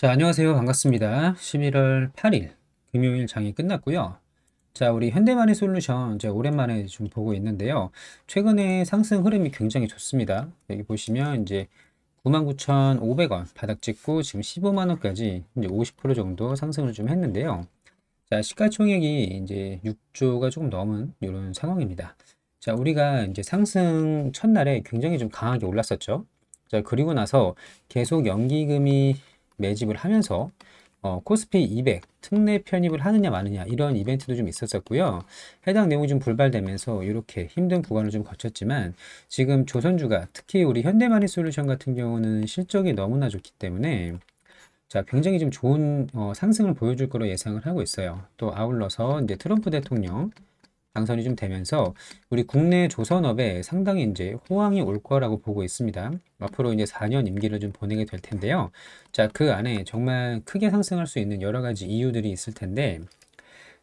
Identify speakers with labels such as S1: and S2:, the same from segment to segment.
S1: 자, 안녕하세요. 반갑습니다. 11월 8일 금요일 장이 끝났고요. 자, 우리 현대만의 솔루션 제 오랜만에 좀 보고 있는데요. 최근에 상승 흐름이 굉장히 좋습니다. 여기 보시면 이제 99,500원 바닥 찍고 지금 15만 원까지 이제 50% 정도 상승을 좀 했는데요. 자, 시가총액이 이제 6조가 조금 넘은 이런 상황입니다. 자, 우리가 이제 상승 첫날에 굉장히 좀 강하게 올랐었죠. 자, 그리고 나서 계속 연기금이 매집을 하면서 어, 코스피 200 특례 편입을 하느냐 마느냐 이런 이벤트도 좀 있었었고요. 해당 내용이 좀 불발되면서 이렇게 힘든 구간을 좀 거쳤지만 지금 조선주가 특히 우리 현대마리솔루션 같은 경우는 실적이 너무나 좋기 때문에 자 굉장히 좀 좋은 어, 상승을 보여줄 거로 예상을 하고 있어요. 또 아울러서 이제 트럼프 대통령 당선이 좀 되면서 우리 국내 조선업에 상당히 이제 호황이 올 거라고 보고 있습니다. 앞으로 이제 4년 임기를 좀 보내게 될 텐데요. 자, 그 안에 정말 크게 상승할 수 있는 여러 가지 이유들이 있을 텐데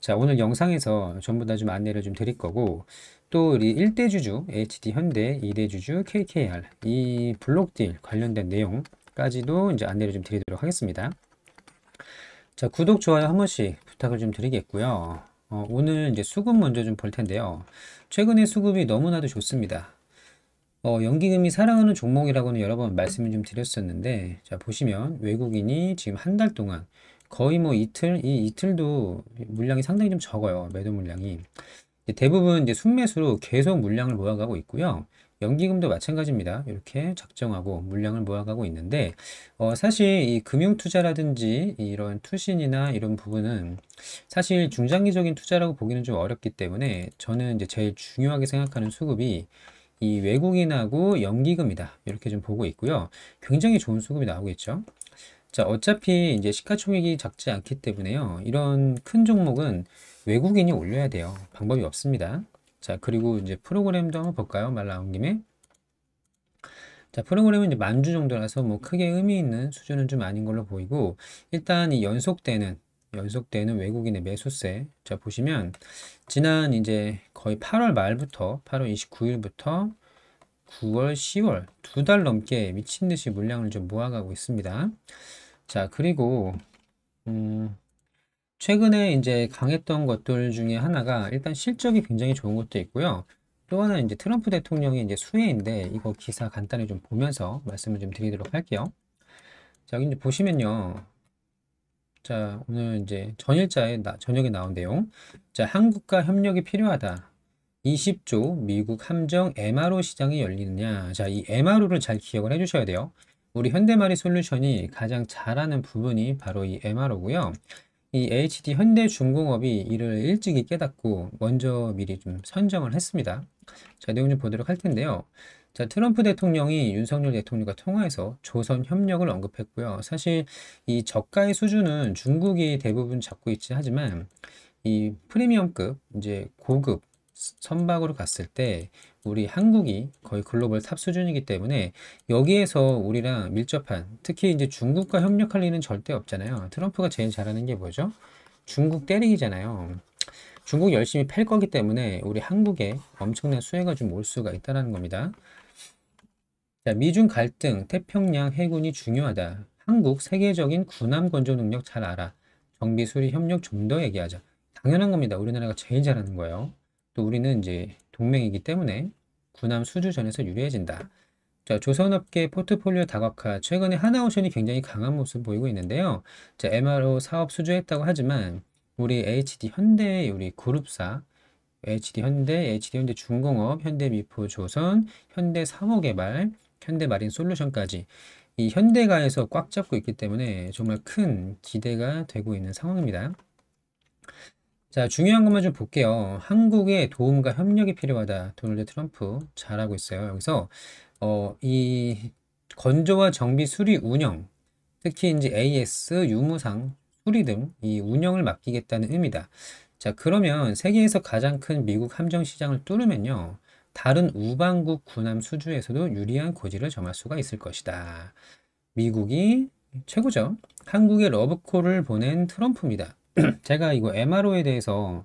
S1: 자, 오늘 영상에서 전부 다 좀 안내를 좀 드릴 거고 또 우리 1대 주주, HD 현대, 2대 주주, KKR 이 블록딜 관련된 내용까지도 이제 안내를 좀 드리도록 하겠습니다. 자, 구독, 좋아요 한 번씩 부탁을 좀 드리겠고요. 어, 오늘 이제 수급 먼저 좀 볼 텐데요. 최근에 수급이 너무나도 좋습니다. 어, 연기금이 사랑하는 종목이라고는 여러 번 말씀을 좀 드렸었는데 자 보시면 외국인이 지금 한 달 동안 거의 뭐 이틀 이 이틀도 물량이 상당히 좀 적어요 매도 물량이 대부분 이제 순매수로 계속 물량을 모아가고 있고요. 연기금도 마찬가지입니다. 이렇게 작정하고 물량을 모아가고 있는데 어, 사실 이 금융 투자라든지 이런 투신이나 이런 부분은 사실 중장기적인 투자라고 보기는 좀 어렵기 때문에 저는 이제 제일 중요하게 생각하는 수급이 이 외국인하고 연기금이다 이렇게 좀 보고 있고요. 굉장히 좋은 수급이 나오겠죠. 자 어차피 이제 시가총액이 작지 않기 때문에요. 이런 큰 종목은 외국인이 올려야 돼요. 방법이 없습니다. 자, 그리고 이제 프로그램도 한번 볼까요? 말 나온 김에. 자, 프로그램은 이제 만주 정도라서 뭐 크게 의미 있는 수준은 좀 아닌 걸로 보이고, 일단 이 연속되는, 연속되는 외국인의 매수세. 자, 보시면, 지난 이제 거의 8월 말부터, 8월 29일부터 9월, 10월 두 달 넘게 미친 듯이 물량을 좀 모아가고 있습니다. 자, 그리고, 음, 최근에 이제 강했던 것들 중에 하나가 일단 실적이 굉장히 좋은 것도 있고요. 또 하나 이제 트럼프 대통령이 이제 수혜인데 이거 기사 간단히 좀 보면서 말씀을 좀 드리도록 할게요. 자, 이제 보시면요. 자, 오늘 이제 전일자에 나, 저녁에 나온 내용. 자, 한국과 협력이 필요하다. 20조 미국 함정 MRO 시장이 열리느냐. 자, 이 MRO를 잘 기억을 해 주셔야 돼요. 우리 현대마리 솔루션이 가장 잘하는 부분이 바로 이 MRO고요. 이 HD 현대중공업이 이를 일찍이 깨닫고 먼저 미리 좀 선정을 했습니다. 자, 내용 좀 보도록 할 텐데요. 자, 트럼프 대통령이 윤석열 대통령과 통화에서 조선 협력을 언급했고요. 사실 이 저가의 수준은 중국이 대부분 잡고 있지 하지만 이 프리미엄급, 이제 고급, 선박으로 갔을 때 우리 한국이 거의 글로벌 탑 수준이기 때문에 여기에서 우리랑 밀접한 특히 이제 중국과 협력할 일은 절대 없잖아요. 트럼프가 제일 잘하는 게 뭐죠? 중국 때리기잖아요. 중국 열심히 팰 거기 때문에 우리 한국에 엄청난 수혜가 좀 올 수가 있다는 겁니다. 자, 미중 갈등, 태평양 해군이 중요하다. 한국 세계적인 군함 건조 능력 잘 알아. 정비 수리 협력 좀 더 얘기하자. 당연한 겁니다. 우리나라가 제일 잘하는 거예요. 또 우리는 이제 동맹이기 때문에 군함 수주전에서 유리해진다. 자, 조선업계 포트폴리오 다각화. 최근에 하나오션이 굉장히 강한 모습 을 보이고 있는데요. 자, MRO 사업 수주했다고 하지만 우리 HD 현대 우리 그룹사 HD 현대, HD 현대 중공업, 현대 미포 조선, 현대 사호개발, 현대 마린 솔루션까지 이 현대가에서 꽉 잡고 있기 때문에 정말 큰 기대가 되고 있는 상황입니다. 자, 중요한 것만 좀 볼게요. 한국의 도움과 협력이 필요하다. 도널드 트럼프 잘하고 있어요. 여기서 어, 이 건조와 정비 수리 운영, 특히 이제 AS, 유무상, 수리 등 이 운영을 맡기겠다는 의미다. 자, 그러면 세계에서 가장 큰 미국 함정 시장을 뚫으면요. 다른 우방국 군함 수주에서도 유리한 고지를 점할 수가 있을 것이다. 미국이 최고죠. 한국의 러브콜을 보낸 트럼프입니다. 제가 이거 MRO에 대해서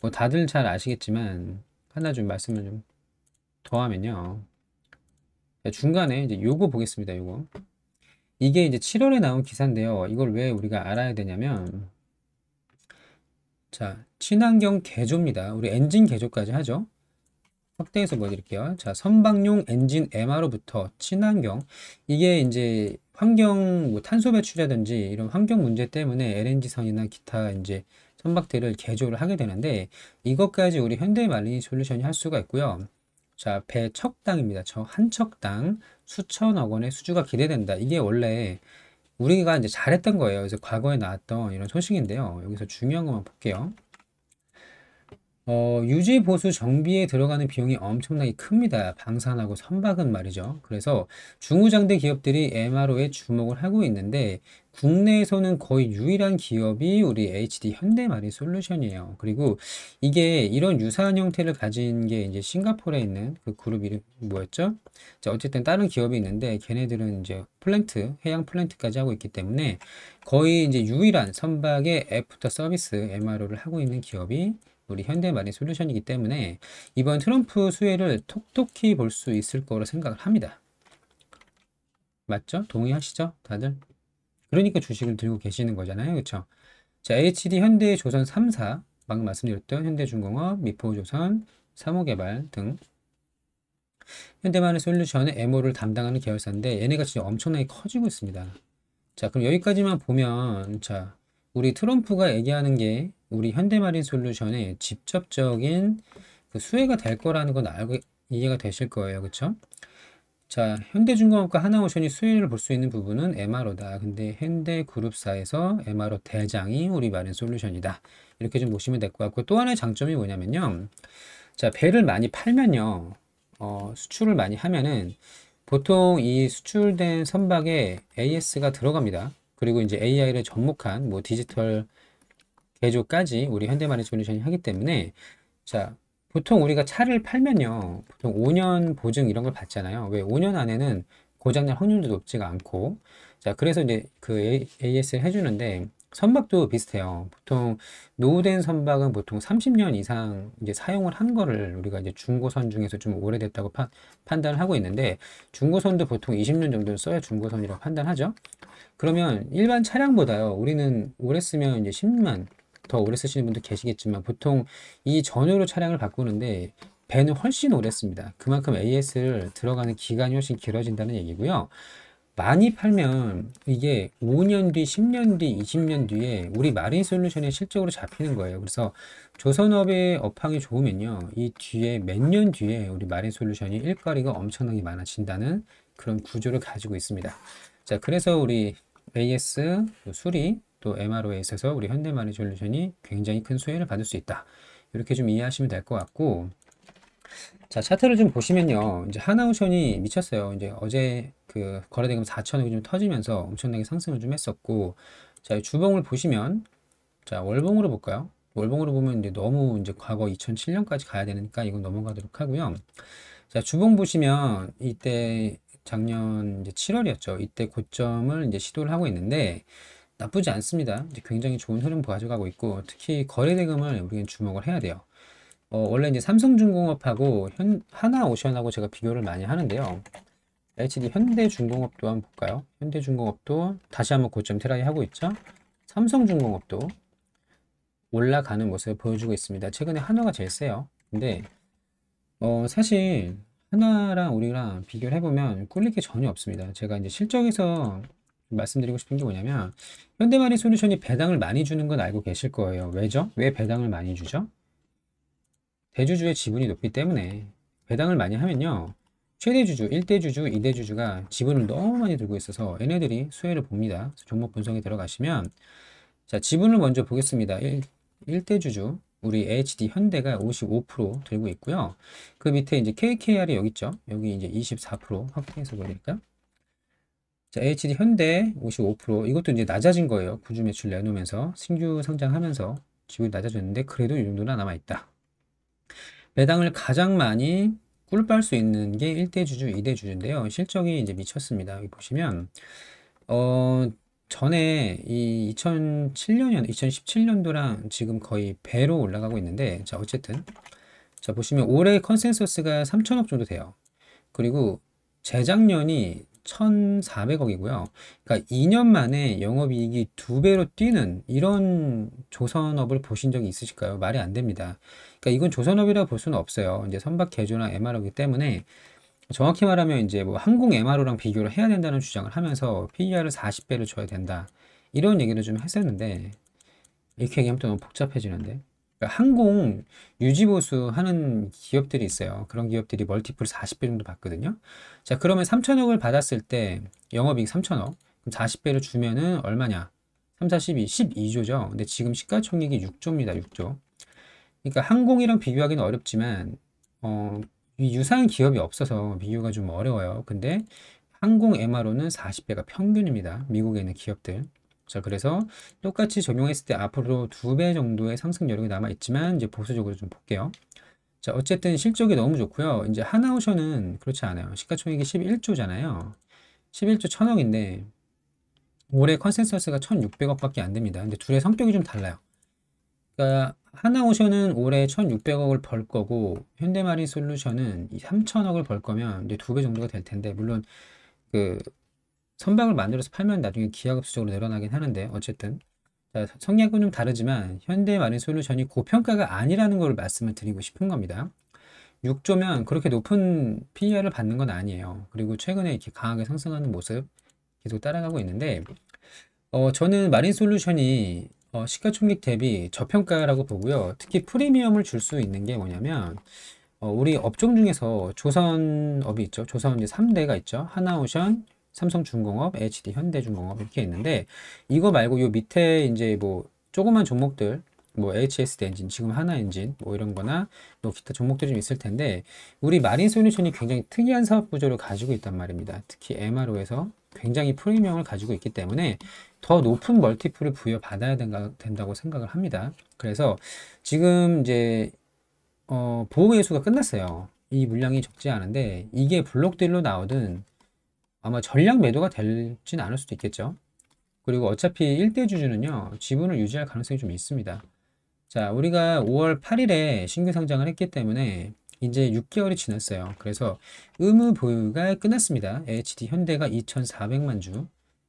S1: 뭐 다들 잘 아시겠지만 하나 좀 말씀을 좀 더하면요. 네, 중간에 이제 요거 보겠습니다. 요거. 이게 이제 7월에 나온 기사인데요. 이걸 왜 우리가 알아야 되냐면 자, 친환경 개조입니다. 우리 엔진 개조까지 하죠. 확대해서 보여드릴게요. 자, 선박용 엔진 MR로부터 친환경. 이게 이제 환경 뭐 탄소 배출이라든지 이런 환경 문제 때문에 LNG선이나 기타 이제 선박들을 개조를 하게 되는데 이것까지 우리 현대 말리니 솔루션이 할 수가 있고요. 자, 배 척당입니다. 저 한 척당 수천억 원의 수주가 기대된다. 이게 원래 우리가 이제 잘했던 거예요. 그래서 과거에 나왔던 이런 소식인데요. 여기서 중요한 것만 볼게요. 어, 유지 보수 정비에 들어가는 비용이 엄청나게 큽니다. 방산하고 선박은 말이죠. 그래서 중우장대 기업들이 MRO에 주목을 하고 있는데 국내에서는 거의 유일한 기업이 우리 HD 현대마리 솔루션이에요. 그리고 이게 이런 유사한 형태를 가진 게 이제 싱가포르에 있는 그 그룹 이름 뭐였죠? 자, 어쨌든 다른 기업이 있는데 걔네들은 이제 플랜트, 해양 플랜트까지 하고 있기 때문에 거의 이제 유일한 선박의 애프터 서비스 MRO를 하고 있는 기업이 우리 현대만의 솔루션이기 때문에 이번 트럼프 수혜를 톡톡히 볼 수 있을 거라 생각을 합니다. 맞죠? 동의하시죠? 다들? 그러니까 주식을 들고 계시는 거잖아요. 그렇죠? 자, HD 현대 조선 3사 방금 말씀드렸던 현대중공업, 미포조선, 사모개발 등 현대만의 솔루션의 MO를 담당하는 계열사인데 얘네가 진짜 엄청나게 커지고 있습니다. 자, 그럼 여기까지만 보면 자, 우리 트럼프가 얘기하는 게 우리 현대마린 솔루션의 직접적인 그 수혜가 될 거라는 건 알고 이해가 되실 거예요. 그렇 자, 현대중공업과 하나오션이 수혜를 볼 수 있는 부분은 MRO다. 근데 현대그룹사에서 MRO 대장이 우리 마린 솔루션이다. 이렇게 좀 보시면 될 것 같고 또 하나의 장점이 뭐냐면요. 자, 배를 많이 팔면요. 어, 수출을 많이 하면은 보통 이 수출된 선박에 AS가 들어갑니다. 그리고 이제 AI를 접목한 뭐 디지털 개조까지 우리 현대만의 솔루션이 하기 때문에 자 보통 우리가 차를 팔면요 보통 5년 보증 이런 걸 받잖아요 왜 5년 안에는 고장날 확률도 높지가 않고 자 그래서 이제 그 AS를 해주는데 선박도 비슷해요 보통 노후된 선박은 보통 30년 이상 이제 사용을 한 거를 우리가 이제 중고선 중에서 좀 오래됐다고 파, 판단을 하고 있는데 중고선도 보통 20년 정도 써야 중고선이라고 판단하죠 그러면 일반 차량보다요. 우리는 오래 쓰면 이제 10만 더 오래 쓰시는 분도 계시겠지만 보통 이 전후로 차량을 바꾸는데 배는 훨씬 오래 씁니다. 그만큼 AS를 들어가는 기간이 훨씬 길어진다는 얘기고요. 많이 팔면 이게 5년 뒤, 10년 뒤, 20년 뒤에 우리 마린 솔루션에 실적으로 잡히는 거예요. 그래서 조선업의 업황이 좋으면요. 이 뒤에 몇 년 뒤에 우리 마린 솔루션이 일거리가 엄청나게 많아진다는 그런 구조를 가지고 있습니다. 자, 그래서 우리 AS, 또 수리, 또 MRO에 s 서 우리 현대만의 솔루션이 굉장히 큰 수혜를 받을 수 있다. 이렇게 좀 이해하시면 될 것 같고, 자, 차트를 좀 보시면요. 이제 하나우션이 미쳤어요. 이제 어제 그 거래대금 4천억이 좀 터지면서 엄청나게 상승을 좀 했었고, 자, 주봉을 보시면, 자, 월봉으로 볼까요? 월봉으로 보면 이제 너무 이제 과거 2007년까지 가야 되니까 이건 넘어가도록 하고요. 자, 주봉 보시면 이때 작년 이제 7월이었죠. 이때 고점을 이제 시도를 하고 있는데 나쁘지 않습니다. 이제 굉장히 좋은 흐름 가져가고 있고 특히 거래 대금을 우리는 주목을 해야 돼요. 어, 원래 이제 삼성중공업하고 현, 하나오션하고 제가 비교를 많이 하는데요. HD 현대중공업도 한번 볼까요? 현대중공업도 다시 한번 고점 테라이 하고 있죠. 삼성중공업도 올라가는 모습을 보여주고 있습니다. 최근에 한화가 제일 세요. 근데 어, 사실 하나랑 우리랑 비교를 해보면 꿀릴 게 전혀 없습니다. 제가 이제 실적에서 말씀드리고 싶은 게 뭐냐면 현대마리 솔루션이 배당을 많이 주는 건 알고 계실 거예요. 왜죠? 왜 배당을 많이 주죠? 대주주의 지분이 높기 때문에 배당을 많이 하면요. 최대주주, 1대주주, 2대주주가 지분을 너무 많이 들고 있어서 얘네들이 수혜를 봅니다. 종목 분석에 들어가시면 자 지분을 먼저 보겠습니다. 1, 1대주주 우리 HD 현대가 55% 들고 있고요. 그 밑에 이제 KKR이 여기 있죠. 여기 이제 24% 확대해서 보니까 자, HD 현대 55% 이것도 이제 낮아진 거예요. 구주 매출 내놓으면서 신규 상장하면서 지금 낮아졌는데 그래도 이 정도는 남아있다. 배당을 가장 많이 꿀 빨 수 있는 게 1대 주주, 2대 주주인데요. 실적이 이제 미쳤습니다. 여기 보시면 어, 전에 이 2007년, 2017년도랑 지금 거의 배로 올라가고 있는데 자 어쨌든 자 보시면 올해 컨센서스가 3천억 정도 돼요. 그리고 재작년이 1,400억이고요. 그러니까 2년 만에 영업이익이 두 배로 뛰는 이런 조선업을 보신 적이 있으실까요? 말이 안 됩니다. 그러니까 이건 조선업이라 볼 수는 없어요. 이제 선박 개조나 MR이기 때문에 정확히 말하면 이제 뭐 항공 MRO랑 비교를 해야 된다는 주장을 하면서 PER을 4 0배를 줘야 된다. 이런 얘기를 좀 했었는데 이렇게 얘기하면 또 너무 복잡해지는데 그러니까 항공 유지보수 하는 기업들이 있어요. 그런 기업들이 멀티플 40배 정도 받거든요. 자 그러면 3천억을 받았을 때 영업이익 3천억 그럼 40배를 주면은 얼마냐? 3, 4, 12, 12조죠. 근데 지금 시가총액이 6조입니다. 6조. 그러니까 항공이랑 비교하기는 어렵지만 어, 유사한 기업이 없어서 비교가 좀 어려워요. 근데 항공 MRO는 40배가 평균입니다. 미국에 있는 기업들. 자, 그래서 똑같이 적용했을 때 앞으로 두 배 정도의 상승 여력이 남아 있지만 이제 보수적으로 좀 볼게요. 자, 어쨌든 실적이 너무 좋고요. 이제 하나오션은 그렇지 않아요. 시가총액이 11조잖아요. 11조 천억인데 올해 컨센서스가 1,600억밖에 안 됩니다. 근데 둘의 성격이 좀 달라요. 그러니까 하나오션은 올해 1,600억을 벌 거고 현대마린 솔루션은 3,000억을 벌 거면 이제 두 배 정도가 될 텐데 물론 그 선박을 만들어서 팔면 나중에 기하급수적으로 늘어나긴 하는데 어쨌든 성향은 좀 다르지만 현대마린 솔루션이 고평가가 아니라는 걸 말씀을 드리고 싶은 겁니다. 6조면 그렇게 높은 PER을 받는 건 아니에요. 그리고 최근에 이렇게 강하게 상승하는 모습 계속 따라가고 있는데 어, 저는 마린 솔루션이 어, 시가총액 대비 저평가라고 보고요. 특히 프리미엄을 줄 수 있는 게 뭐냐면 어, 우리 업종 중에서 조선업이 있죠. 조선업 이제 3대가 있죠. 하나오션, 삼성중공업, HD 현대중공업 이렇게 있는데 이거 말고 요 밑에 이제 뭐 조그만 종목들 뭐 HSD 엔진, 지금 하나 엔진 뭐 이런 거나 또 뭐 기타 종목들이 좀 있을 텐데 우리 마린 솔루션이 굉장히 특이한 사업 구조를 가지고 있단 말입니다. 특히 MRO에서 굉장히 프리미엄을 가지고 있기 때문에 더 높은 멀티플을 부여받아야 된가, 된다고 생각을 합니다. 그래서 지금 이제 어, 보호 예수가 끝났어요. 이 물량이 적지 않은데 이게 블록딜로 나오든 아마 전략 매도가 될진 않을 수도 있겠죠. 그리고 어차피 1대 주주는요. 지분을 유지할 가능성이 좀 있습니다. 자, 우리가 5월 8일에 신규 상장을 했기 때문에 이제 6개월이 지났어요. 그래서 의무 보유가 끝났습니다. HD 현대가 2,400만 주,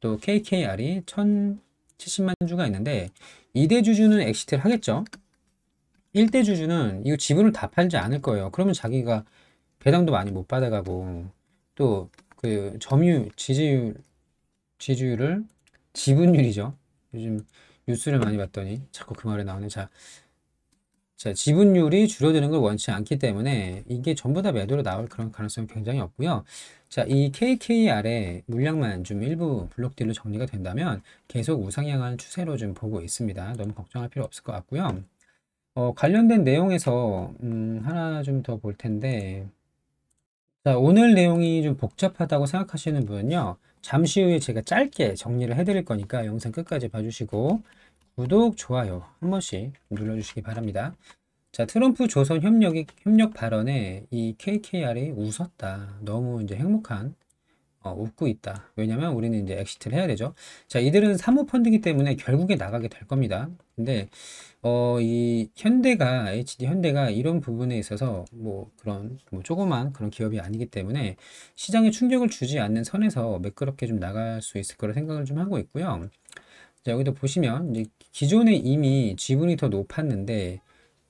S1: 또 KKR이 1,070만 주가 있는데 2대 주주는 엑시트를 하겠죠. 1대 주주는 이거 지분을 다 팔지 않을 거예요. 그러면 자기가 배당도 많이 못 받아가고 또 그 점유 지지율 지주율을 지분율이죠. 요즘 뉴스를 많이 봤더니 자꾸 그 말이 나오네. 자, 자, 지분율이 줄어드는 걸 원치 않기 때문에 이게 전부 다 매도로 나올 그런 가능성이 굉장히 없고요. 자, 이 KKR의 물량만 좀 일부 블록딜로 정리가 된다면 계속 우상향한 추세로 좀 보고 있습니다. 너무 걱정할 필요 없을 것 같고요. 어, 관련된 내용에서 음, 하나 좀 더 볼 텐데 자, 오늘 내용이 좀 복잡하다고 생각하시는 분은요. 잠시 후에 제가 짧게 정리를 해드릴 거니까 영상 끝까지 봐주시고 구독, 좋아요 한 번씩 눌러주시기 바랍니다. 자, 트럼프 조선 협력 이 협력 발언에 이 KKR이 웃었다. 너무 이제 행복한 어, 웃고 있다. 왜냐면 우리는 이제 엑시트를 해야 되죠. 자, 이들은 사모펀드이기 때문에 결국에 나가게 될 겁니다. 근데 어, 이 현대가 HD 현대가 이런 부분에 있어서 뭐 그런 뭐 조그만 그런 기업이 아니기 때문에 시장에 충격을 주지 않는 선에서 매끄럽게 좀 나갈 수 있을 거라 생각을 좀 하고 있고요. 자, 여기도 보시면 이제 기존에 이미 지분이 더 높았는데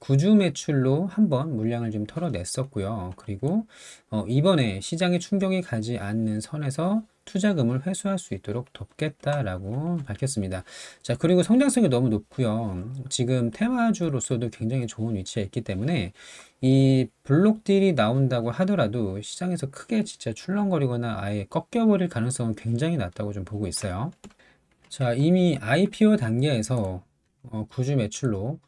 S1: 구주 매출로 한번 물량을 좀 털어냈었고요. 그리고 어, 이번에 시장에 충격이 가지 않는 선에서 투자금을 회수할 수 있도록 돕겠다라고 밝혔습니다. 자, 그리고 성장성이 너무 높고요. 지금 테마주로서도 굉장히 좋은 위치에 있기 때문에 이 블록딜이 나온다고 하더라도 시장에서 크게 진짜 출렁거리거나 아예 꺾여버릴 가능성은 굉장히 낮다고 좀 보고 있어요. 자, 이미 IPO 단계에서 어, 구주 매출로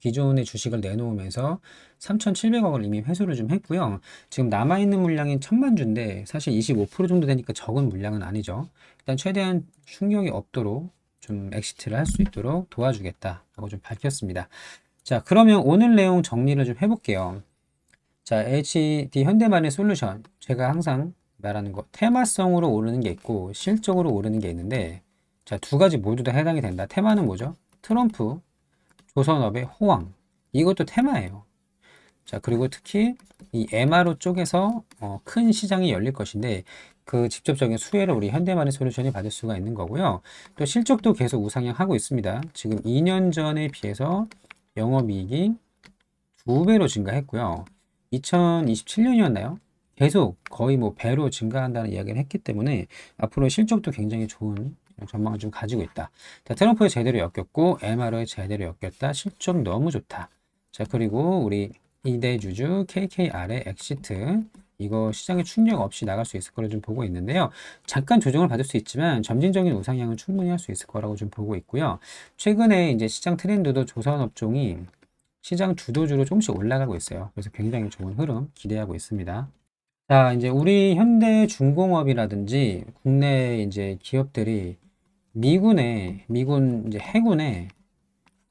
S1: 기존의 주식을 내놓으면서 3,700억을 이미 회수를 좀 했고요. 지금 남아있는 물량이 1,000만 주인데 사실 25% 정도 되니까 적은 물량은 아니죠. 일단 최대한 충격이 없도록 좀 엑시트를 할 수 있도록 도와주겠다라고 좀 밝혔습니다. 자, 그러면 오늘 내용 정리를 좀 해볼게요. 자, HD 현대만의 솔루션. 제가 항상 말하는 거 테마성으로 오르는 게 있고 실적으로 오르는 게 있는데 자, 두 가지 모두 다 해당이 된다. 테마는 뭐죠? 트럼프, 조선업의 호황. 이것도 테마예요. 자, 그리고 특히 이 MRO 쪽에서 어, 큰 시장이 열릴 것인데 그 직접적인 수혜를 우리 현대만의 솔루션이 받을 수가 있는 거고요. 또 실적도 계속 우상향하고 있습니다. 지금 2년 전에 비해서 영업이익이 두 배로 증가했고요. 2027년이었나요? 계속 거의 뭐 배로 증가한다는 이야기를 했기 때문에 앞으로 실적도 굉장히 좋은 전망을 좀 가지고 있다. 자, 테너프에 제대로 엮였고 MRO에 제대로 엮였다. 실적 너무 좋다. 자 그리고 우리 이대 주주 KKR의 엑시트 이거 시장에 충격 없이 나갈 수 있을 거를 좀 보고 있는데요. 잠깐 조정을 받을 수 있지만 점진적인 우상향은 충분히 할 수 있을 거라고 좀 보고 있고요. 최근에 이제 시장 트렌드도 조선 업종이 시장 주도주로 조금씩 올라가고 있어요. 그래서 굉장히 좋은 흐름 기대하고 있습니다. 자, 이제 우리 현대 중공업이라든지 국내 이제 기업들이 미군의 미군 이제 해군의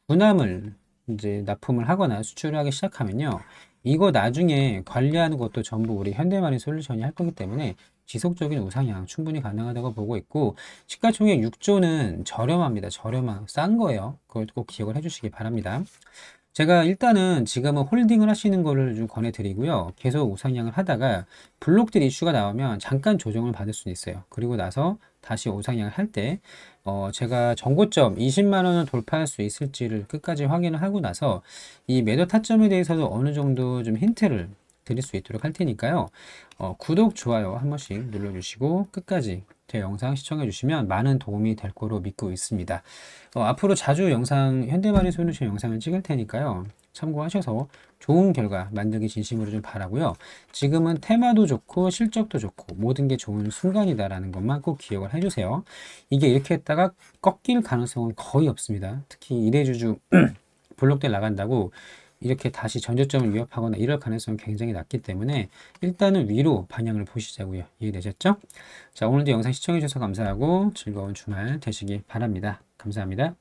S1: 군함을 이제 납품을 하거나 수출을 하기 시작하면요. 이거 나중에 관리하는 것도 전부 우리 현대만의 솔루션이 할 거기 때문에 지속적인 우상향 충분히 가능하다고 보고 있고 시가총액 6조는 저렴합니다. 저렴한 싼 거예요. 그걸 꼭 기억을 해주시기 바랍니다. 제가 일단은 지금은 홀딩을 하시는 거를 좀 권해드리고요. 계속 우상향을 하다가 블록들 이슈가 나오면 잠깐 조정을 받을 수 있어요. 그리고 나서 다시 오상향 할때 어, 제가 전고점 20만원을 돌파할 수 있을지를 끝까지 확인을 하고 나서 이 매도 타점에 대해서도 어느 정도 좀 힌트를 드릴 수 있도록 할 테니까요. 어, 구독, 좋아요 한 번씩 눌러주시고 끝까지 제 영상 시청해 주시면 많은 도움이 될 거로 믿고 있습니다. 어, 앞으로 자주 영상 현대마리 소유노션 영상을 찍을 테니까요. 참고하셔서 좋은 결과 만들기 진심으로 좀 바라고요. 지금은 테마도 좋고 실적도 좋고 모든 게 좋은 순간이다라는 것만 꼭 기억을 해주세요. 이게 이렇게 했다가 꺾일 가능성은 거의 없습니다. 특히 이대주주 블록대 나간다고 이렇게 다시 전조점을 위협하거나 이럴 가능성은 굉장히 낮기 때문에 일단은 위로 방향을 보시자고요. 이해되셨죠? 자 오늘도 영상 시청해주셔서 감사하고 즐거운 주말 되시길 바랍니다. 감사합니다.